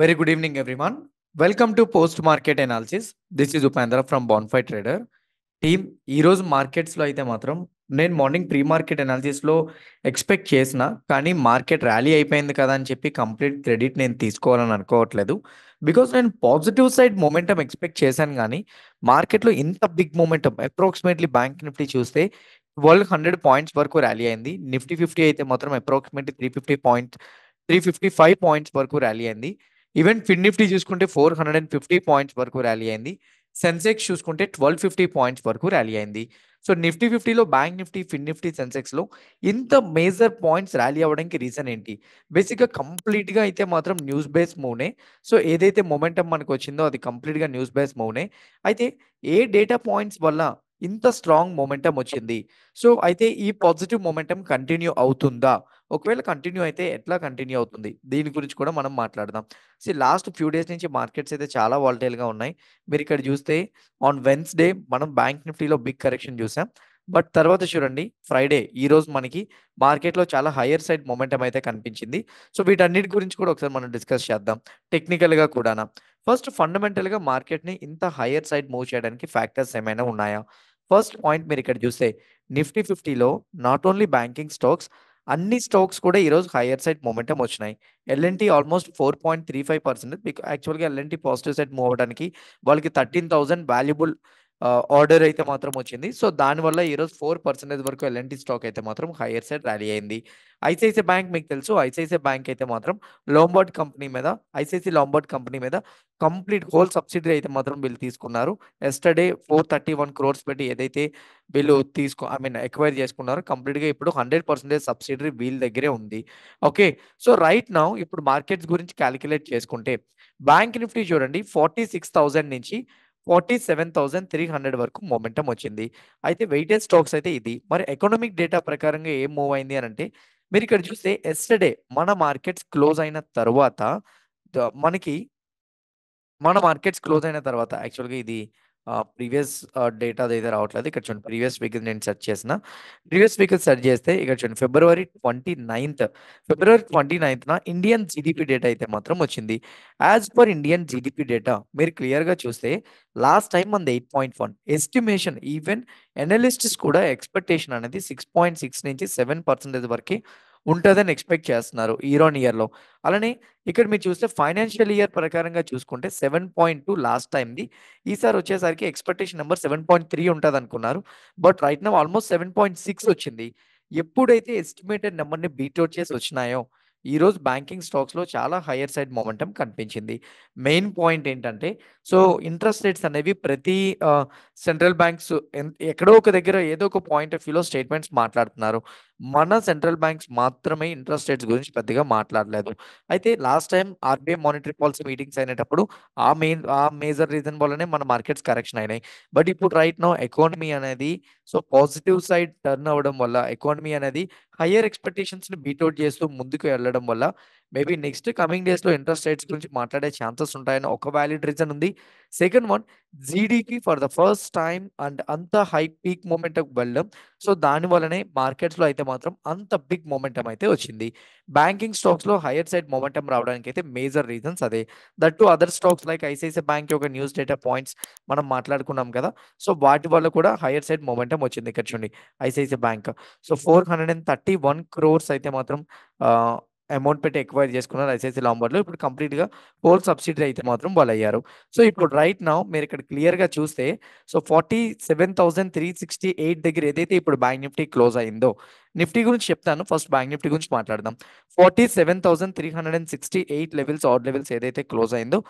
Very good evening, everyone. Welcome to post market Analysis. This is Upendra from Bonfire trader team ఈరోజు మార్కెట్స్లో అయితే మాత్రం నేను morning pre market అనాలిసిస్లో expect చేసిన కానీ మార్కెట్ ర్యాలీ అయిపోయింది కదా అని చెప్పి కంప్లీట్ క్రెడిట్ నేను తీసుకోవాలని అనుకోవట్లేదు బికాస్ నేను పాజిటివ్ సైడ్ మొమెంటం ఎక్స్పెక్ట్ చేశాను కానీ మార్కెట్లో ఇంత big momentum approximately bank Nifty చూస్తే ట్వెల్వ్ హండ్రెడ్ పాయింట్స్ వరకు ర్యాలీ అయింది నిఫ్టీ ఫిఫ్టీ అయితే మాత్రం approximately three fifty point three fifty five points వరకు ర్యాలీ అయింది ఈవెన్ ఫిన్ నిఫ్టీ చూసుకుంటే four hundred and fifty points వరకు ర్యాలీ అయింది సెన్సెక్స్ చూసుకుంటే ట్వెల్వ్ ఫిఫ్టీ పాయింట్స్ వరకు ర్యాలీ అయింది సో నిఫ్టీ ఫిఫ్టీలో బ్యాంక్ నిఫ్టీ ఫిన్ నిఫ్టీ సెన్సెక్స్లో ఇంత మేజర్ పాయింట్స్ ర్యాలీ అవ్వడానికి రీజన్ ఏంటి బేసిక్గా కంప్లీట్గా అయితే మాత్రం న్యూస్ బేస్ మూవ్నే సో ఏదైతే మొమెంటం మనకు వచ్చిందో అది కంప్లీట్గా న్యూస్ బేస్ మూవ్నే అయితే ఏ డేటా పాయింట్స్ వల్ల ఇంత స్ట్రాంగ్ మొమెంటం వచ్చింది సో అయితే ఈ పాజిటివ్ మొమెంటం కంటిన్యూ అవుతుందా ఒకవేళ కంటిన్యూ అయితే ఎట్లా కంటిన్యూ అవుతుంది దీని గురించి కూడా మనం మాట్లాడదాం సో లాస్ట్ ఫ్యూ డేస్ నుంచి మార్కెట్స్ అయితే చాలా వాలటైల్గా ఉన్నాయి మీరు ఇక్కడ చూస్తే ఆన్ వెన్స్డే మనం బ్యాంక్ నిఫ్టీలో బిగ్ కరెక్షన్ చూసాం బట్ తర్వాత చూడండి ఫ్రైడే ఈ రోజు మనకి మార్కెట్లో చాలా హైయర్ సైడ్ మొమెంటం అయితే కనిపించింది సో వీటన్నిటి గురించి కూడా ఒకసారి మనం డిస్కస్ చేద్దాం టెక్నికల్గా కూడా ఫస్ట్ ఫండమెంటల్గా మార్కెట్ని ఇంత హైయర్ సైడ్ మూవ్ చేయడానికి ఫ్యాక్టర్స్ ఏమైనా ఉన్నాయా ఫస్ట్ పాయింట్ మీరు ఇక్కడ చూస్తే నిఫ్టీ ఫిఫ్టీలో నాట్ ఓన్లీ బ్యాంకింగ్ స్టాక్స్ అన్ని స్టాక్స్ కూడా ఈరోజు హైయర్ సైడ్ మొమెంటం వచ్చినాయి LNT almost four point three five percent యాక్చువల్గా ఎల్ఎన్టీ పాజిటివ్ సైడ్ మూవ్ అవడానికి వాళ్ళకి థర్టీన్ థౌసండ్ వాల్యుబుల్ ఆర్డర్ అయితే మాత్రం వచ్చింది సో దానివల్ల ఈరోజు ఫోర్ పర్సెంటేజ్ వరకు ఎల్ఎన్టీ స్టాక్ అయితే మాత్రం హైయర్ సైడ్ ర్యాలీ అయింది ఐసిఐసిఐ బ్యాంక్ మీకు తెలుసు ఐసిఐసిఐ బ్యాంక్ అయితే మాత్రం లాంబర్డ్ కంపెనీ మీద ఐసిఐసి లాంబర్డ్ కంపెనీ మీద కంప్లీట్ హోల్ సబ్సిడీ అయితే మాత్రం వీళ్ళు తీసుకున్నారు yesterday four thirty one crores పెట్టి ఏదైతే వీళ్ళు తీసుకో ఐ మీన్ ఎక్వైర్ చేసుకున్నారో కంప్లీట్గా ఇప్పుడు హండ్రెడ్ పర్సెంటేజ్ సబ్సిడీ వీళ్ళ దగ్గరే ఉంది ఓకే సో రైట్ నా ఇప్పుడు మార్కెట్స్ గురించి క్యాలిక్యులేట్ చేసుకుంటే బ్యాంక్ నిఫ్టీ చూడండి ఫార్టీ సిక్స్ థౌజండ్ నుంచి forty seven thousand three hundred వరకు మొమెంటం వచ్చింది అయితే వెయిటెడ్ స్టాక్స్ అయితే ఇది మరి ఎకనామిక్ డేటా ప్రకారంగా ఏం మూవ్ అయింది అని అంటే మీరు ఇక్కడ చూస్తే ఎస్టర్డే మన మార్కెట్స్ క్లోజ్ అయిన తర్వాత మనకి మన మార్కెట్స్ క్లోజ్ అయిన తర్వాత యాక్చువల్గా ఇది ప్రీవియస్ డేటా అయితే రావట్లేదు ఇక్కడ చూడండి ప్రీవియస్ వీక్ నేను సెర్చ్ చేసిన ప్రీవియస్ వీక్ సెర్చ్ చేస్తే ఇక్కడ చూడండి February twenty ninth February twenty నైన్త్న ఇండియన్ జీడిపి డేటా అయితే మాత్రం వచ్చింది as per Indian GDP data మీరు క్లియర్గా చూస్తే లాస్ట్ టైం మంది eight point one estimation even analysts కూడా ఎక్స్పెక్టేషన్ అనేది సిక్స్ పాయింట్ సిక్స్ నుంచి సెవెన్ పర్సెంటేజ్ వరకు ఉంటుందని ఎక్స్పెక్ట్ చేస్తున్నారు ఇయర్ ఆన్ ఇయర్లో అలానే ఇక్కడ మీరు చూస్తే ఫైనాన్షియల్ ఇయర్ ప్రకారంగా చూసుకుంటే సెవెన్ పాయింట్ టూ లాస్ట్ టైంది ఈసారి వచ్చేసరికి expectation number seven point three ఉంటుంది అనుకున్నారు but right now almost seven point six వచ్చింది ఎప్పుడైతే ఎస్టిమేటెడ్ నెంబర్ని బీట్అవుట్ చేసి వచ్చినాయో ఈరోజు బ్యాంకింగ్ స్టాక్స్లో చాలా హయ్యర్ సైడ్ మొమెంటం కనిపించింది మెయిన్ పాయింట్ ఏంటంటే సో ఇంట్రెస్ట్ రేట్స్ అనేవి ప్రతి సెంట్రల్ బ్యాంక్స్ ఎక్కడో ఒక దగ్గర ఏదో ఒక పాయింట్ ఆఫ్ వ్యూలో స్టేట్మెంట్స్ మాట్లాడుతున్నారు మన సెంట్రల్ బ్యాంక్స్ మాత్రమే ఇంట్రెస్ట్ రేట్స్ గురించి పెద్దగా మాట్లాడలేదు అయితే last time RBI monetary policy meetings అయినప్పుడు ఆ మెయిన్ ఆ మేజర్ రీజన్ వల్లనే మన మార్కెట్స్ కరెక్షన్ అయినాయి బట్ ఇప్పుడు రైట్ నో ఎకానమీ అనేది సో పాజిటివ్ సైడ్ టర్న్ అవ్వడం వల్ల ఎకానమీ అనేది హయ్యర్ ఎక్స్పెక్టేషన్స్ని బీట్అవుట్ చేస్తూ ముందుకు వెళ్ళడం వల్ల మేబీ నెక్స్ట్ కమింగ్ డేస్లో ఇంట్రెస్ట్ రేట్స్ గురించి మాట్లాడే ఛాన్సెస్ ఉంటాయని ఒక వ్యాలిడ్ రీజన్ ఉంది సెకండ్ వన్ జీడీకి for the first time and అంత హై పీక్ మూమెంట్కి వెళ్ళడం సో దాని వల్లనే మార్కెట్స్లో అయితే మాత్రం అంత బిగ్ మొమెంటం అయితే వచ్చింది బ్యాంకింగ్ స్టాక్స్లో హైయర్ సైడ్ మొమెంటం రావడానికి అయితే మేజర్ రీజన్స్ అదే that to other stocks like ICICI bank యొక్క న్యూస్ డేటా పాయింట్స్ మనం మాట్లాడుకున్నాం కదా సో వాటి వల్ల కూడా హైయర్ సైడ్ మొమెంటం వచ్చింది ఇక్కడ చూడండి ICICI bank so four hundred and thirty one crores అయితే మాత్రం అమౌంట్ పెట్టి ఎక్వైర్ చేసుకున్నారు ఐసిఐసి లాంబర్లో ఇప్పుడు కంప్లీట్గా హోల్ సబ్సిడీ అయితే మాత్రం బాల్ అయ్యారు సో ఇప్పుడు రైట్ నా మీరు ఇక్కడ క్లియర్గా చూస్తే so forty seven thousand three sixty eight దగ్గర ఏదైతే ఇప్పుడు బ్యాంక్ నిఫ్టీ క్లోజ్ అయిందో నిఫ్టీ గురించి చెప్తాను ఫస్ట్ బ్యాంక్ నిఫ్టీ గురించి మాట్లాడదాం forty seven thousand three hundred and sixty eight levels odd levels ఏదైతే క్లోజ్ అయిందో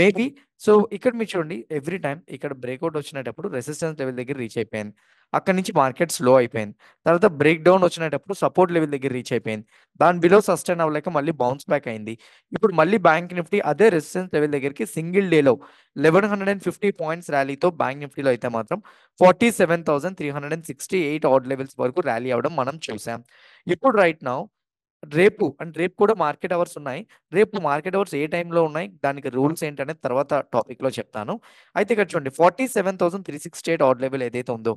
మేబీ సో ఇక్కడ మీరు చూడండి ఎవ్రీ టైం ఇక్కడ బ్రేక్అవుట్ వచ్చినప్పుడు రెసిస్టెన్స్ లెవెల్ దగ్గర రీచ్ అయిపోయింది అక్కడ నుంచి మార్కెట్ స్లో అయిపోయింది తర్వాత బ్రేక్ డౌన్ వచ్చినప్పుడు సపోర్ట్ లెవెల్ దగ్గర రీచ్ అయిపోయింది దాని బిలో సస్టైన్ అవ్వలేక మళ్ళీ బౌన్స్ బ్యాక్ అయింది ఇప్పుడు మళ్ళీ బ్యాంక్ నిఫ్టీ అదే రెసిస్టెన్స్ లెవెల్ దగ్గరికి సింగిల్ డేలో eleven hundred and fifty points ర్యాలీతో బ్యాంక్ నిఫ్టీలో అయితే మాత్రం forty seven thousand three hundred and sixty eight odd levels వరకు ర్యాలీ అవ్వడం మనం చూసాం ఇప్పుడు రైట్ నా రేపు అండ్ రేపు కూడా మార్కెట్ అవర్స్ ఉన్నాయి రేపు మార్కెట్ అవర్స్ ఏ టైంలో ఉన్నాయి దానికి రూల్స్ ఏంటనే తర్వాత టాపిక్లో చెప్తాను అయితే ఇక్కడ చూడండి forty seven thousand three sixty eight odd level ఏదైతే ఉందో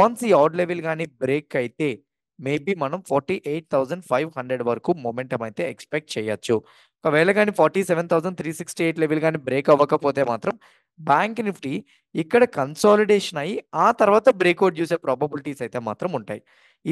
వన్స్ ఈ ఆర్డ్ లెవెల్ కానీ బ్రేక్ అయితే మేబీ మనం forty eight thousand five hundred వరకు మొమెంటం అయితే ఎక్స్పెక్ట్ చేయొచ్చు ఒకవేళ కానీ forty seven thousand three sixty eight level కానీ బ్రేక్ అవ్వకపోతే మాత్రం బ్యాంక్ నిఫ్టీ ఇక్కడ కన్సాలిడేషన్ అయ్యి ఆ తర్వాత బ్రేక్అవుట్ చూసే ప్రాబబిలిటీస్ అయితే మాత్రం ఉంటాయి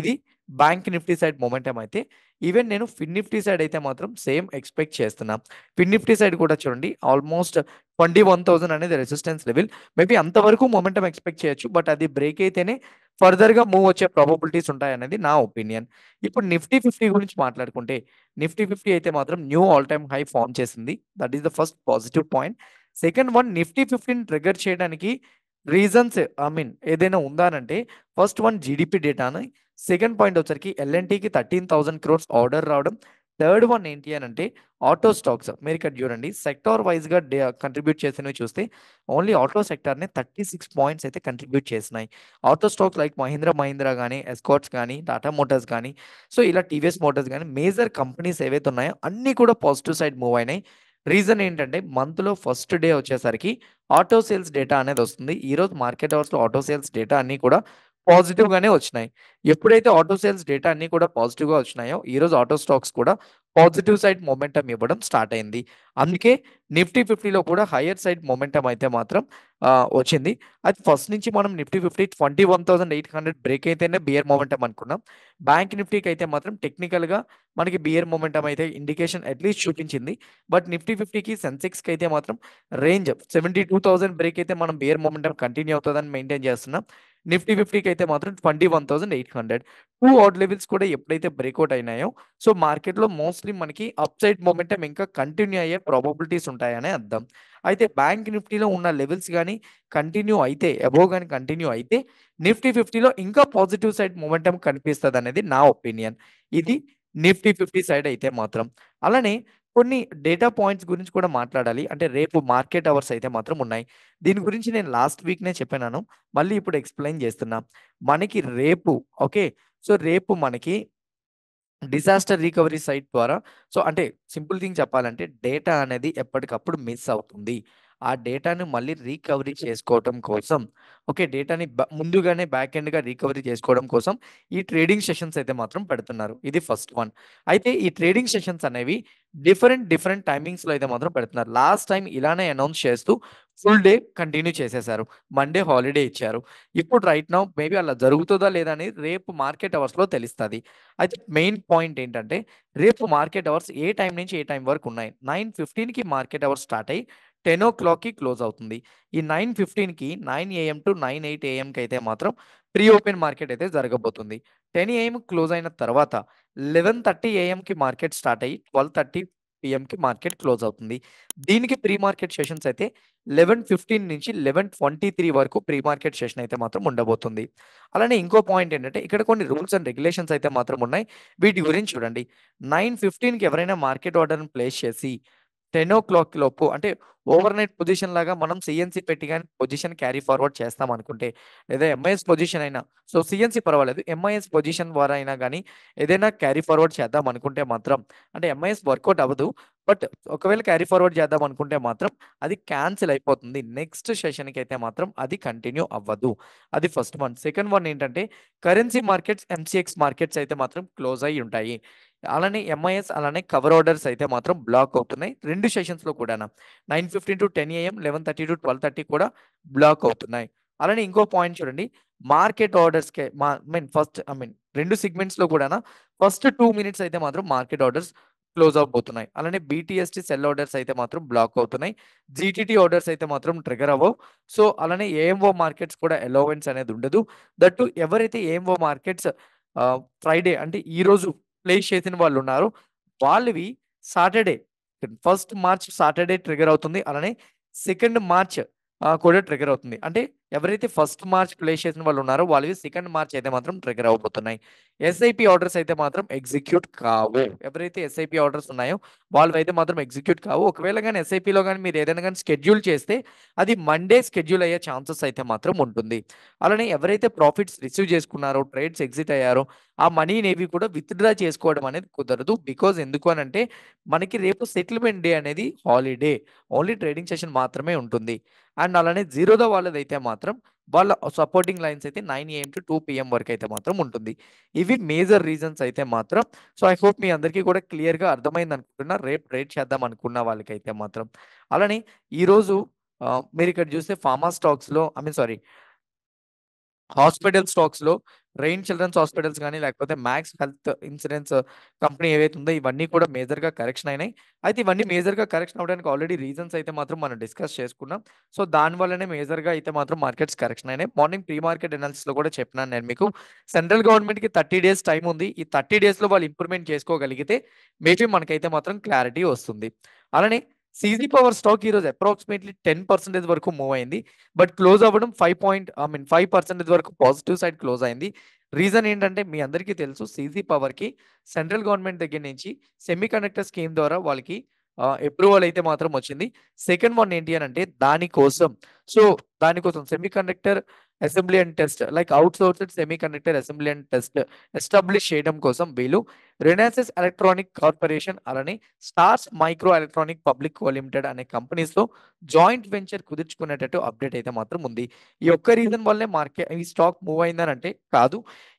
ఇది బ్యాంక్ నిఫ్టీ సైడ్ మొమెంటం అయితే ఈవెన్ నేను ఫిన్ నిఫ్టీ సైడ్ అయితే మాత్రం సేమ్ ఎక్స్పెక్ట్ చేస్తున్నా ఫిన్ నిఫ్టీ సైడ్ కూడా చూడండి ఆల్మోస్ట్ ట్వంటీ వన్ థౌసండ్ అనేది రెసిస్టెన్స్ లెవెల్ మేబీ అంతవరకు మొమెంటం ఎక్స్పెక్ట్ చేయొచ్చు బట్ అది బ్రేక్ అయితేనే ఫర్దర్గా మూవ్ వచ్చే ప్రాబబిలిటీస్ ఉంటాయనేది నా ఒపీనియన్ ఇప్పుడు నిఫ్టీ ఫిఫ్టీ గురించి మాట్లాడుకుంటే నిఫ్టీ ఫిఫ్టీ అయితే మాత్రం new all time high form చేసింది that is the first positive point second one Nifty ఫిఫ్టీని ట్రిగర్ చేయడానికి రీజన్స్ ఐ మీన్ ఏదైనా ఉందానంటే ఫస్ట్ వన్ జీడిపి డేటాని సెకండ్ పాయింట్ వచ్చరికి ఎల్ఎన్టీకి థర్టీన్ థౌసండ్ క్రోర్స్ ఆర్డర్ రావడం థర్డ్ వన్ ఏంటి అని అంటే ఆటో స్టాక్స్ మీరు ఇక్కడ చూడండి సెక్టార్ వైజ్గా కంట్రిబ్యూట్ చేసినవి చూస్తే ఓన్లీ ఆటో సెక్టార్ని థర్టీ సిక్స్ పాయింట్స్ అయితే కంట్రిబ్యూట్ చేసినాయి auto stocks like Mahindra Mahindra కానీ ఎస్కాట్స్ కానీ టాటా మోటార్స్ కానీ సో ఇలా టీవీఎస్ మోటార్స్ కానీ మేజర్ కంపెనీస్ ఏవైతే ఉన్నాయో అన్నీ కూడా పాజిటివ్ సైడ్ మూవ్ అయినాయి రీజన్ ఏంటంటే మంత్లో ఫస్ట్ డే వచ్చేసరికి ఆటో సేల్స్ డేటా అనేది వస్తుంది ఈరోజు మార్కెట్ అవర్స్లో ఆటో సేల్స్ డేటా అన్నీ కూడా పాజిటివ్ గానే వచ్చినాయి ఎప్పుడైతే ఆటో సేల్స్ డేటా అన్ని కూడా పాజిటివ్ గా వచ్చినాయో ఈ రోజు ఆటో స్టాక్స్ కూడా పాజిటివ్ సైడ్ మొమెంటం ఇవ్వడం స్టార్ట్ అయింది అందుకే నిఫ్టీ ఫిఫ్టీలో కూడా హయ్యర్ సైడ్ మొమెంటం అయితే మాత్రం వచ్చింది అది ఫస్ట్ నుంచి మనం Nifty fifty twenty one thousand eight hundred break అయితేనే బియర్ మొమెంటం అనుకున్నాం బ్యాంక్ నిఫ్టీకి అయితే మాత్రం టెక్నికల్గా మనకి బియర్ మొమెంటం అయితే ఇండికేషన్ అట్లీస్ట్ చూపించింది బట్ నిఫ్టీ ఫిఫ్టీకి సెన్సెక్స్కి అయితే మాత్రం range seventy two thousand break అయితే మనం బియర్ మొమెంటం కంటిన్యూ అవుతుందని మెయింటైన్ చేస్తున్నాం నిఫ్టీ ఫిఫ్టీకి అయితే మాత్రం twenty one thousand eight hundred two out levels కూడా ఎప్పుడైతే బ్రేక్అవుట్ అయినాయో సో మార్కెట్లో మోస్ట్లీ మనకి అప్ సైడ్ మొమెంటం ఇంకా కంటిన్యూ అయ్యే ప్రాబబిలిటీస్ ఉంటాయని అర్థం అయితే బ్యాంక్ నిఫ్టీలో ఉన్న లెవెల్స్ కానీ కంటిన్యూ అయితే అబోవ్ కానీ కంటిన్యూ అయితే నిఫ్టీ ఫిఫ్టీలో ఇంకా పాజిటివ్ సైడ్ మొమెంటం కనిపిస్తుంది అనేది నా ఒపీనియన్ ఇది నిఫ్టీ ఫిఫ్టీ సైడ్ అయితే మాత్రం అలానే కొన్ని డేటా పాయింట్స్ గురించి కూడా మాట్లాడాలి అంటే రేపు మార్కెట్ అవర్స్ అయితే మాత్రం ఉన్నాయి దీని గురించి నేను లాస్ట్ వీక్నే చెప్పినాను మళ్ళీ ఇప్పుడు ఎక్స్ప్లెయిన్ చేస్తున్నా మనకి రేపు ఓకే సో రేపు మనకి డిజాస్టర్ రికవరీ సైట్ ద్వారా సో అంటే సింపుల్ థింగ్ చెప్పాలంటే డేటా అనేది ఎప్పటికప్పుడు మిస్ అవుతుంది ఆ డేటాను మళ్ళీ రీకవరీ చేసుకోవడం కోసం ఓకే డేటాని ముందుగానే బ్యాక్ ఎండ్గా రీకవరీ చేసుకోవడం కోసం ఈ ట్రేడింగ్ సెషన్స్ అయితే మాత్రం పెడుతున్నారు ఇది ఫస్ట్ వన్ అయితే ఈ ట్రేడింగ్ సెషన్స్ అనేవి డిఫరెంట్ డిఫరెంట్ టైమింగ్స్లో అయితే మాత్రం పెడుతున్నారు లాస్ట్ టైం ఇలానే అనౌన్స్ చేస్తూ ఫుల్ డే కంటిన్యూ చేసేసారు మండే హాలిడే ఇచ్చారు ఇప్పుడు రైట్ నౌ మేబీ అలా జరుగుతుందా లేదా అనేది రేపు మార్కెట్ అవర్స్లో తెలుస్తుంది అయితే మెయిన్ పాయింట్ ఏంటంటే రేపు మార్కెట్ అవర్స్ ఏ టైం నుంచి ఏ టైం వరకు ఉన్నాయి నైన్ ఫిఫ్టీన్కి మార్కెట్ అవర్స్ స్టార్ట్ అయ్యి టెన్ ఓ క్లాక్కి క్లోజ్ అవుతుంది ఈ నైన్ ఫిఫ్టీన్కి nine AM to nine eight ఏఎంకి అయితే మాత్రం ప్రీ ఓపెన్ మార్కెట్ అయితే జరగబోతుంది టెన్ ఏఎం క్లోజ్ అయిన తర్వాత లెవెన్ థర్టీ ఏఎంకి మార్కెట్ స్టార్ట్ అయ్యి ట్వెల్వ్ థర్టీ పిఎంకి మార్కెట్ క్లోజ్ అవుతుంది దీనికి ప్రీ మార్కెట్ సెషన్స్ అయితే లెవెన్ ఫిఫ్టీన్ నుంచి లెవెన్ ట్వంటీ త్రీ వరకు ప్రీ మార్కెట్ సెషన్ అయితే మాత్రం ఉండబోతుంది అలానే ఇంకో పాయింట్ ఏంటంటే ఇక్కడ కొన్ని రూల్స్ అండ్ రెగ్యులేషన్స్ అయితే మాత్రం ఉన్నాయి వీటి గురించి చూడండి నైన్ ఫిఫ్టీన్కి ఎవరైనా మార్కెట్ ఆర్డర్ని ప్లేస్ చేసి టెన్ ఓ క్లాక్ లోపు అంటే ఓవర్ నైట్ పొజిషన్ లాగా మనం సిఎన్సీ పెట్టి కానీ పొజిషన్ క్యారీ ఫార్వర్డ్ చేస్తాం అనుకుంటే లేదా ఎంఐఎస్ పొజిషన్ అయినా సో సిఎన్సీ పర్వాలేదు ఎంఐఎస్ పొజిషన్ ద్వారా అయినా కానీ ఏదైనా క్యారీ ఫార్వర్డ్ చేద్దాం అనుకుంటే మాత్రం అంటే ఎంఐఎస్ వర్కౌట్ అవ్వదు బట్ ఒకవేళ క్యారీ ఫార్వర్డ్ చేద్దాం అనుకుంటే మాత్రం అది క్యాన్సిల్ అయిపోతుంది నెక్స్ట్ సెషన్కి అయితే మాత్రం అది కంటిన్యూ అవ్వదు అది ఫస్ట్ వన్ సెకండ్ వన్ ఏంటంటే కరెన్సీ మార్కెట్స్ ఎంసీఎక్స్ మార్కెట్స్ అయితే మాత్రం క్లోజ్ అయి ఉంటాయి అలానే ఎంఐఎస్ అలానే కవర్ ఆర్డర్స్ అయితే మాత్రం బ్లాక్ అవుతున్నాయి రెండు సెషన్స్లో కూడా nine fifteen to ten AM eleven thirty to twelve thirty కూడా బ్లాక్ అవుతున్నాయి అలానే ఇంకో పాయింట్ చూడండి మార్కెట్ ఆర్డర్స్కే మా మీన్ ఫస్ట్ ఐ మీన్ రెండు సెగ్మెంట్స్లో కూడా ఫస్ట్ టూ మినిట్స్ అయితే మాత్రం మార్కెట్ ఆర్డర్స్ క్లోజ్ అవబోతున్నాయి అలానే బీటీఎస్టీ సెల్ ఆర్డర్స్ అయితే మాత్రం బ్లాక్ అవుతున్నాయి జీటీటీ ఆర్డర్స్ అయితే మాత్రం ట్రిగర్ అవ్వవు సో అలానే ఏఎంఓ మార్కెట్స్ కూడా ఎలోవెన్స్ అనేది ఉండదు దట్టు ఎవరైతే ఏఎంఓ మార్కెట్స్ ఫ్రైడే అంటే ఈ రోజు ప్లేస్ చేసిన వాళ్ళు ఉన్నారు వాళ్ళవి Saturday first March Saturday trigger అవుతుంది అలానే సెకండ్ మార్చ్ కూడా ట్రిగర్ అవుతుంది అంటే ఎవరైతే ఫస్ట్ మార్చ్ ప్లేస్ చేసిన వాళ్ళు ఉన్నారో వాళ్ళవి సెకండ్ మార్చ్ అయితే మాత్రం ట్రిగర్ అవబోతున్నాయి ఎస్ఐపి ఆర్డర్స్ అయితే మాత్రం ఎగ్జిక్యూట్ కావు ఎవరైతే ఎస్ఐపి ఆర్డర్స్ ఉన్నాయో వాళ్ళు అయితే మాత్రం ఎగ్జిక్యూట్ కావు ఒకవేళ కానీ ఎస్ఐపిలో కానీ మీరు ఏదైనా కానీ స్కెడ్యూల్ చేస్తే అది మండే స్కెడ్యూల్ అయ్యే ఛాన్సెస్ అయితే మాత్రం ఉంటుంది అలానే ఎవరైతే ప్రాఫిట్స్ రిసీవ్ చేసుకున్నారో ట్రేడ్స్ ఎగ్జిట్ అయ్యారో ఆ మనీనేవి కూడా విత్డ్రా చేసుకోవడం అనేది కుదరదు బికాజ్ ఎందుకు అని అంటే మనకి రేపు సెటిల్మెంట్ డే అనేది హాలిడే ఓన్లీ ట్రేడింగ్ సెషన్ మాత్రమే ఉంటుంది అండ్ అలానే జీరోదా వాళ్ళదైతే మాత్రం మాత్రం వాళ్ళ సపోర్టింగ్ లైన్స్ అయితే nine AM to two PM వరకు అయితే మాత్రం ఉంటుంది ఇవి మేజర్ రీజన్స్ అయితే మాత్రం సో ఐ హోప్ మీ అందరికీ కూడా క్లియర్గా అర్థమైంది అనుకుంటున్నా రేపు రేట్ చేద్దాం అనుకున్న వాళ్ళకైతే మాత్రం అలానే ఈరోజు మీరు ఇక్కడ చూస్తే ఫార్మా స్టాక్స్లో ఐ మీన్ సారీ హాస్పిటల్ స్టాక్స్లో రెయిన్ చిల్డ్రన్స్ హాస్పిటల్స్ కానీ లేకపోతే మ్యాక్స్ హెల్త్ ఇన్సూరెన్స్ కంపెనీ ఏవైతే ఉందో ఇవన్నీ కూడా మేజర్గా కరెక్షన్ అయినాయి అయితే ఇవన్నీ మేజర్గా కరెక్షన్ అవడానికి ఆల్రెడీ రీజన్స్ అయితే మాత్రం మనం డిస్కస్ చేసుకున్నాం సో దానివల్లనే మేజర్గా అయితే మాత్రం మార్కెట్స్ కరెక్షన్ అయినాయి మార్నింగ్ ప్రీ మార్కెట్ లో కూడా చెప్పినాను నేను మీకు సెంట్రల్ గవర్నమెంట్కి థర్టీ డేస్ టైం ఉంది ఈ థర్టీ డేస్లో వాళ్ళు ఇంప్రూవ్మెంట్ చేసుకోగలిగితే మేబీ మనకైతే మాత్రం క్లారిటీ వస్తుంది అలానే సీజీ పవర్ స్టాక్ ఈరోజు అప్రాక్సిమేట్లీ టెన్ పర్సెంటేజ్ వరకు మూవ్ అయింది బట్ క్లోజ్ అవ్వడం five point I mean five percentage వరకు పాజిటివ్ సైడ్ క్లోజ్ అయింది రీజన్ ఏంటంటే మీ అందరికీ తెలుసు సీజీ పవర్కి సెంట్రల్ గవర్నమెంట్ దగ్గర నుంచి సెమీ కండక్టర్ స్కీమ్ ద్వారా వాళ్ళకి అప్రూవల్ అయితే మాత్రం వచ్చింది సెకండ్ వన్ ఏంటి అని అంటే దానికోసం సో దానికోసం semiconductor assembly and test like outsourced semiconductor assembly and test establish చేయడం కోసం వీళ్ళు రినాసిస్ ఎలక్ట్రానిక్ కార్పొరేషన్ అలానే Stars micro electronic public limited అనే కంపెనీస్లో జాయింట్ వెంచర్ కుదుర్చుకునేటట్టు అప్డేట్ అయితే మాత్రం ఉంది ఈ ఒక్క రీజన్ వల్లే మార్కెట్ ఈ స్టాక్ మూవ్ అయిందని అంటే కాదు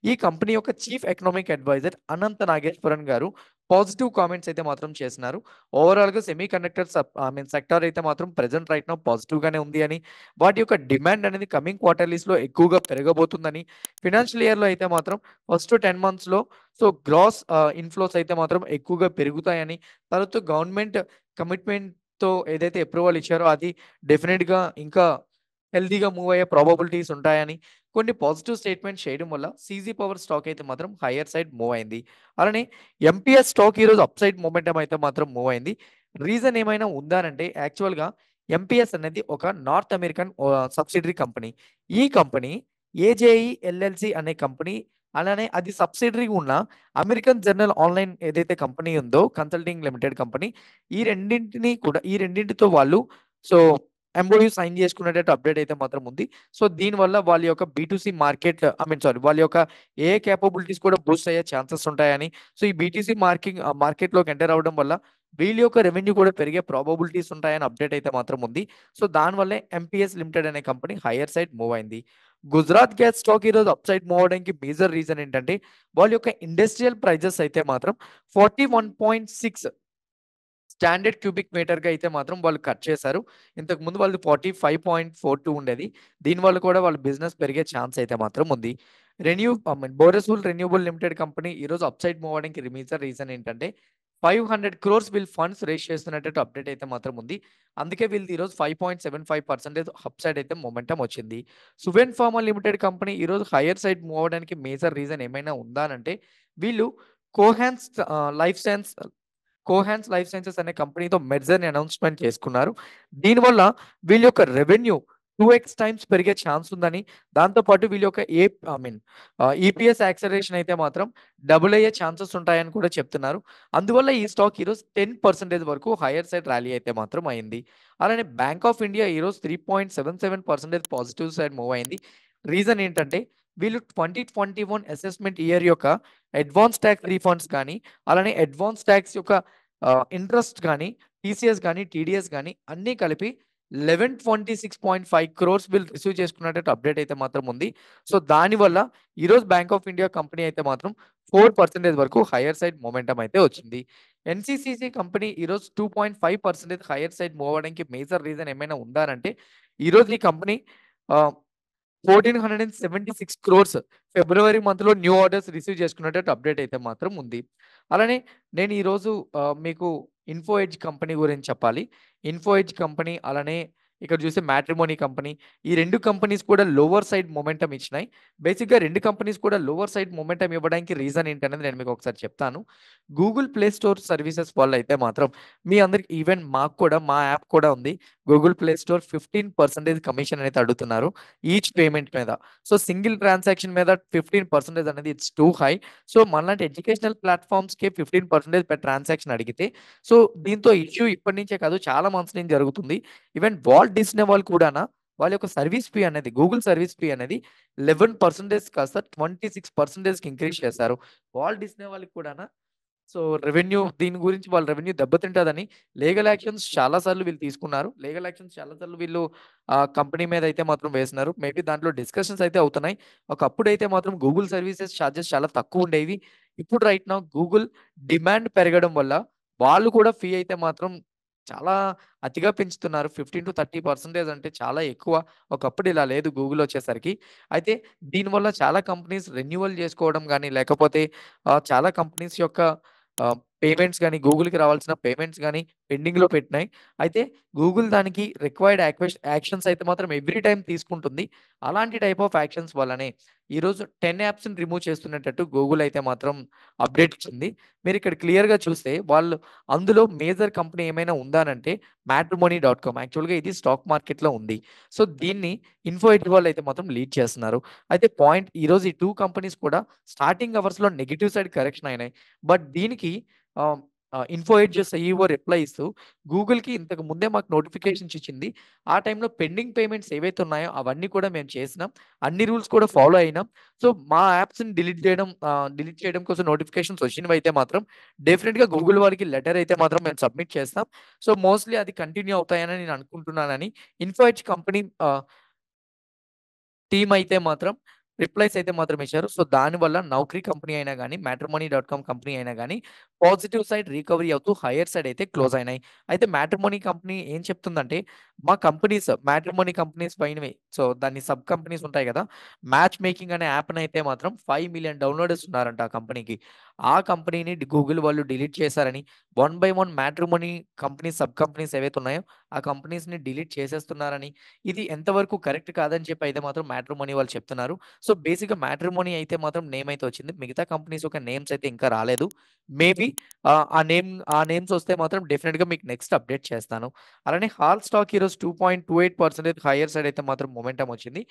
ఈ కంపెనీ యొక్క chief economic advisor Anantha Nageswaran గారు పాజిటివ్ కామెంట్స్ అయితే మాత్రం చేసినారు ఓవరాల్గా semiconductor I mean sector అయితే మాత్రం ప్రెసెంట్ రైట్ నా పాజిటివ్గానే ఉంది అని వాటి యొక్క డిమాండ్ అనేది కమింగ్ లో ఎక్కువగా పెరగబోతుందని ఫినాన్షియల్ ఇయర్లో అయితే మాత్రం ఫస్ట్ టెన్ మంత్స్లో సో గ్రాస్ ఇన్ఫ్లోస్ అయితే మాత్రం ఎక్కువగా పెరుగుతాయని తర్వాత గవర్నమెంట్ కమిట్మెంట్తో ఏదైతే అప్రూవల్ ఇచ్చారో అది డెఫినెట్గా ఇంకా హెల్దీగా మూవ్ అయ్యే ప్రాబబిలిటీస్ ఉంటాయని కొన్ని పాజిటివ్ స్టేట్మెంట్స్ చేయడం వల్ల సీజీ పవర్ స్టాక్ అయితే మాత్రం హయ్యర్ సైడ్ మూవ్ అయింది అలానే ఎంపీఎస్ స్టాక్ ఈరోజు అప్ సైడ్ మూమెంటం అయితే మాత్రం మూవ్ అయింది రీజన్ ఏమైనా ఉందానంటే యాక్చువల్గా ఎంపీఎస్ అనేది ఒక నార్త్ అమెరికన్ సబ్సిడరీ కంపెనీ ఈ కంపెనీ ఏజేఈ ఎల్ఎల్సి అనే కంపెనీ అలానే అది సబ్సిడరీ ఉన్న అమెరికన్ జర్నల్ ఆన్లైన్ ఏదైతే కంపెనీ ఉందో కన్సల్టింగ్ లిమిటెడ్ కంపెనీ ఈ రెండింటిని కూడా ఈ రెండింటితో వాళ్ళు సో ఎంఓయూ సైన్ చేసుకునేటట్టు అప్డేట్ అయితే మాత్రం ఉంది సో దీనివల్ల వాళ్ళ యొక్క B2C market I mean sorry వాళ్ళ యొక్క ఏ కేపబిలిటీస్ కూడా బూస్ట్ అయ్యే ఛాన్సెస్ ఉంటాయని సో ఈ బీటీసీ మార్కింగ్ మార్కెట్లోకి ఎంటర్ అవడం వల్ల వీళ్ళ యొక్క రెవెన్యూ కూడా పెరిగే ప్రాబబిలిటీస్ ఉంటాయని అప్డేట్ అయితే మాత్రం ఉంది సో దానివల్ల ఎంపీఎస్ లిమిటెడ్ అనే కంపెనీ హైయర్ సైడ్ మూవ్ అయింది గుజరాత్ గ్యాస్ స్టాక్ ఈరోజు అప్ సైడ్ మూవ్ అవడానికి మేజర్ రీజన్ ఏంటంటే వాళ్ళ యొక్క ఇండస్ట్రియల్ ప్రైజెస్ అయితే మాత్రం forty one point six standard cubic మీటర్గా అయితే మాత్రం వాళ్ళు కట్ చేశారు ఇంతకు ముందు వాళ్ళది forty five point four two ఉండేది దీనివల్ల కూడా వాళ్ళ బిజినెస్ పెరిగే ఛాన్స్ అయితే మాత్రం ఉంది రెన్యూ ఐ బోరెసూల్ రెన్యూబుల్ లిమిటెడ్ కంపెనీ ఈ రోజు అప్సైడ్ మూవ్ అవడానికి రిమీజర్ రీజన్ ఏంటంటే ఫైవ్ హండ్రెడ్ క్రోర్స్ వీళ్ళు ఫండ్స్ రేస్ చేస్తున్నట్టు అప్డేట్ అయితే మాత్రం ఉంది అందుకే వీళ్ళు ఈరోజు five point seven five percentage side అయితే మొమెంటం వచ్చింది సువెన్ ఫార్మా లిమిటెడ్ కంపెనీ ఈరోజు హైయర్ సైడ్ మూవ్ అవ్వడానికి మేజర్ రీజన్ ఏమైనా ఉందా అంటే వీళ్ళు Cohance life science Cohance life sciences అనే కంపెనీతో మెడ్జర్ని అనౌన్స్మెంట్ చేసుకున్నారు దీనివల్ల వీళ్ళ యొక్క రెవెన్యూ టూ ఎక్స్ టైమ్స్ పెరిగే ఛాన్స్ ఉందని దాంతోపాటు వీళ్ళ యొక్క ఏ ఐ మీన్ ఈపీఎస్ యాక్సలరేషన్ అయితే మాత్రం డబుల్ అయ్యే ఛాన్సెస్ ఉంటాయని కూడా చెప్తున్నారు అందువల్ల ఈ స్టాక్ ఈరోజు టెన్ పర్సెంటేజ్ వరకు హైయర్ సైడ్ ర్యాలీ అయితే మాత్రం అయింది అలానే బ్యాంక్ ఆఫ్ ఇండియా ఈరోజు three point seven seven percentage positive side move అయింది రీజన్ ఏంటంటే వీళ్ళు twenty twenty one assessment year యొక్క అడ్వాన్స్ ట్యాక్స్ రీఫండ్స్ కానీ అలానే అడ్వాన్స్ ట్యాక్స్ యొక్క ఇంట్రెస్ట్ కానీ టీసీఎస్ కానీ టీడీఎస్ కానీ అన్నీ కలిపి eleven twenty six point five crores bill receive చేసుకున్నట్టు అప్డేట్ అయితే మాత్రం ఉంది సో దానివల్ల ఈరోజు బ్యాంక్ ఆఫ్ ఇండియా కంపెనీ అయితే మాత్రం ఫోర్ పర్సెంటేజ్ వరకు హైయర్ సైడ్ మూమెంటం అయితే వచ్చింది ఎన్సీసీసీ కంపెనీ ఈరోజు two point five percentage higher side move major reason ఏమైనా ఉండాలంటే ఈరోజు ఈ company fourteen hundred and seventy six crores ఫిబ్రవరి మంత్లో న్యూ ఆర్డర్స్ రిసీవ్ చేసుకున్నట్టు అప్డేట్ అయితే మాత్రం ఉంది అలానే నేను ఈరోజు మీకు ఇన్ఫో ఎడ్జ్ కంపెనీ గురించి చెప్పాలి ఇన్ఫో ఎడ్జ్ కంపెనీ అలానే ఇక్కడ చూస్తే మ్యాట్రిమోనీ కంపెనీ ఈ రెండు కంపెనీస్ కూడా లోవర్ సైడ్ మొమెంటం ఇచ్చినాయి బేసిక్గా రెండు కంపెనీస్ కూడా లోవర్ సైడ్ మొమెంటం ఇవ్వడానికి రీజన్ ఏంటనేది నేను మీకు ఒకసారి చెప్తాను గూగుల్ ప్లే స్టోర్ సర్వీసెస్ వాళ్ళు అయితే మాత్రం మీ అందరికి ఈవెన్ మాకు కూడా మా యాప్ కూడా ఉంది Google play store fifteen percentage commission అనేది అడుగుతున్నారు ఈచ్ పేమెంట్ మీద సో సింగిల్ ట్రాన్సాక్షన్ మీద ఫిఫ్టీన్ పర్సెంటేజ్ అనేది ఇట్స్ టూ హై సో మనలాంటి ఎడ్యుకేషనల్ ప్లాట్ఫామ్స్కి ఫిఫ్టీన్ పర్సెంటేజ్ పర్ ట్రాన్సాక్షన్ అడిగితే సో దీంతో ఇష్యూ ఇప్పటి నుంచే కాదు చాలా మంత్స్ నుంచి జరుగుతుంది ఈవెన్ వాల్ డిస్నే వాళ్ళు కూడా వాళ్ళ యొక్క సర్వీస్ ఫీ అనేది గూగుల్ సర్వీస్ ఫీ అనేది లెవెన్ పర్సెంటేజ్ కాస్త ట్వంటీ సిక్స్ పర్సెంటేజ్కి ఇంక్రీజ్ చేస్తారు వాల్ డిస్నే వాళ్ళకి కూడా సో రెవెన్యూ దీని గురించి వాళ్ళ రెవెన్యూ దెబ్బతింటుందని లీగల్ యాక్షన్స్ చాలా సార్లు వీళ్ళు తీసుకున్నారు లీగల్ యాక్షన్స్ చాలా సార్లు వీళ్ళు ఆ కంపెనీ మీద అయితే మాత్రం వేసినారు మేబీ దాంట్లో డిస్కషన్స్ అయితే అవుతున్నాయి ఒకప్పుడు అయితే మాత్రం గూగుల్ సర్వీసెస్ ఛార్జెస్ చాలా తక్కువ ఉండేవి ఇప్పుడు రైట్ నా గూగుల్ డిమాండ్ పెరగడం వల్ల వాళ్ళు కూడా ఫీ అయితే మాత్రం చాలా అతిగా పెంచుతున్నారు ఫిఫ్టీన్ టు థర్టీ పర్సెంటేజ్ అంటే చాలా ఎక్కువ ఒకప్పుడు ఇలా లేదు గూగుల్ వచ్చేసరికి అయితే దీనివల్ల చాలా కంపెనీస్ రెన్యువల్ చేసుకోవడం కానీ లేకపోతే చాలా కంపెనీస్ యొక్క Um, పేమెంట్స్ కానీ గూగుల్కి రావాల్సిన పేమెంట్స్ కానీ పెండింగ్లో పెట్టినాయి అయితే గూగుల్ దానికి రిక్వైర్డ్ యాక్షన్స్ అయితే మాత్రం ఎవ్రీ టైం తీసుకుంటుంది అలాంటి టైప్ ఆఫ్ యాక్షన్స్ వల్లనే ఈరోజు టెన్ యాప్స్ని రిమూవ్ చేస్తున్నట్టు గూగుల్ అయితే మాత్రం అప్డేట్ ఇచ్చింది మీరు ఇక్కడ క్లియర్గా చూస్తే వాళ్ళు అందులో మేజర్ కంపెనీ ఏమైనా ఉందా అంటే మ్యాట్రిమోనీ డాట్ కామ్ యాక్చువల్గా ఇది స్టాక్ మార్కెట్లో ఉంది సో దీన్ని ఇన్ఫో వాళ్ళు అయితే మాత్రం లీడ్ చేస్తున్నారు అయితే పాయింట్ ఈరోజు ఈ టూ కంపెనీస్ కూడా స్టార్టింగ్ అవర్స్లో నెగిటివ్ సైడ్ కరెక్షన్ అయినాయి బట్ దీనికి ఇన్ఫో ఎట్ జస్ట్ ఈఓ రిప్లై ఇస్తూ గూగుల్కి ఇంతకు ముందే మాకు నోటిఫికేషన్స్ ఇచ్చింది ఆ టైంలో పెండింగ్ పేమెంట్స్ ఏవైతే ఉన్నాయో అవన్నీ కూడా మేము చేసినాం అన్ని రూల్స్ కూడా ఫాలో అయినాం సో మా యాప్స్ని డిలీట్ చేయడం డిలీట్ చేయడం కోసం నోటిఫికేషన్స్ వచ్చినవి అయితే మాత్రం డెఫినెట్గా గూగుల్ వాళ్ళకి లెటర్ అయితే మాత్రం మేము సబ్మిట్ చేస్తాం సో మోస్ట్లీ అది కంటిన్యూ అవుతాయని నేను అనుకుంటున్నానని ఇన్ఫో ఎడ్జ్ కంపెనీ టీమ్ అయితే మాత్రం రిప్లైస్ అయితే మాత్రం ఇచ్చారు సో దానివల్ల నౌకరీ కంపెనీ అయినా కానీ మ్యాట్రిమోనీ డాట్ కామ్ కంపెనీ అయినా కానీ పాజిటివ్ సైడ్ రికవరీ అవుతూ హైయర్ సైడ్ అయితే క్లోజ్ అయినాయి అయితే మ్యాట్రిమోనీ కంపెనీ ఏం చెప్తుందంటే మా కంపెనీస్ మ్యాట్రిమోనీ కంపెనీస్ పైనవి సో దాన్ని సబ్ కంపెనీస్ ఉంటాయి కదా మ్యాచ్ మేకింగ్ అనే యాప్ అయితే మాత్రం ఫైవ్ మిలియన్ డౌన్లోడర్స్ ఉన్నారంట ఆ కంపెనీకి ఆ కంపెనీని గూగుల్ వాళ్ళు డిలీట్ చేశారని one by one matrimony companies sub companies ఏవైతే ఉన్నాయో ఆ కంపెనీస్ని డిలీట్ చేసేస్తున్నారని ఇది ఎంతవరకు కరెక్ట్ కాదని చెప్పి అయితే మాత్రం మ్యాట్రిమోనీ వాళ్ళు చెప్తున్నారు సో బేసిక్గా మ్యాట్రిమోనీ అయితే మాత్రం నేమ్ అయితే వచ్చింది మిగతా కంపెనీస్ ఒక నేమ్స్ అయితే ఇంకా రాలేదు మేబీ ఆ నేమ్ ఆ నేమ్స్ వస్తే మాత్రం డెఫినెట్గా మీకు నెక్స్ట్ అప్డేట్ చేస్తాను అలానే హాల్ స్టాక్ ఈరోజు two point two eight percentage higher side అయితే మాత్రం మొమెంటం వచ్చింది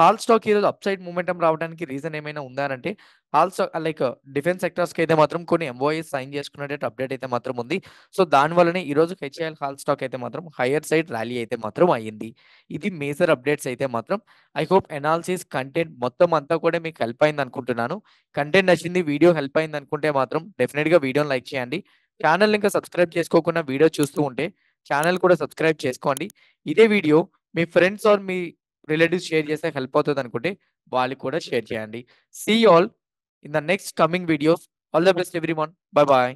హాల్ స్టాక్ ఈరోజు అప్ సైడ్ మూమెంటం రావడానికి రీజన్ ఏమైనా ఉందా అంటే ఆల్సో లైక్ డిఫెన్స్ సెక్టర్స్ కి అయితే మాత్రం కొన్ని ఎంఓఎస్ సైన్ చేసుకున్నట్టు అప్డేట్ అయితే మాత్రం ఉంది సో దాని వల్లనే ఈ రోజు హెచ్ఐఎల్ హాల్ స్టాక్ అయితే మాత్రం హైయర్ సైడ్ ర్యాలీ అయితే మాత్రం అయ్యింది ఇది మేజర్ అప్డేట్స్ అయితే మాత్రం ఐ హోప్ ఎనాలిసిస్ కంటెంట్ మొత్తం అంతా కూడా మీకు హెల్ప్ అయింది అనుకుంటున్నాను కంటెంట్ నచ్చింది వీడియో హెల్ప్ అయింది అనుకుంటే మాత్రం డెఫినెట్ గా వీడియోని లైక్ చేయండి ఛానల్ ఇంకా సబ్స్క్రైబ్ చేసుకోకుండా వీడియో చూస్తూ ఉంటే ఛానల్ కూడా సబ్స్క్రైబ్ చేసుకోండి ఇదే వీడియో మీ ఫ్రెండ్స్ ఆర్ మీ రిలేటివ్స్ షేర్ చేస్తే హెల్ప్ అవుతుంది అనుకుంటే వాళ్ళు కూడా షేర్ చేయండి see all in the next coming videos. All the best, everyone. Bye bye.